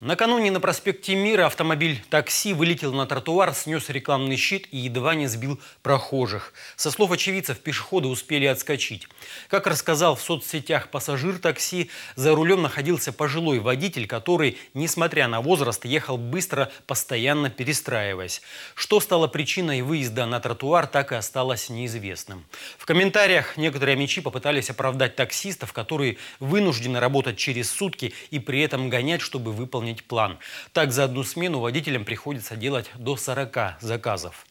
Накануне на проспекте Мира автомобиль такси вылетел на тротуар, снес рекламный щит и едва не сбил прохожих. Со слов очевидцев, пешеходы успели отскочить. Как рассказал в соцсетях пассажир такси, за рулем находился пожилой водитель, который, несмотря на возраст, ехал быстро, постоянно перестраиваясь. Что стало причиной выезда на тротуар, так и осталось неизвестным. В комментариях некоторые мечи попытались оправдать таксистов, которые вынуждены работать через сутки и при этом гонять, чтобы выполнить выполнить план. Так за одну смену водителям приходится делать до 40 заказов.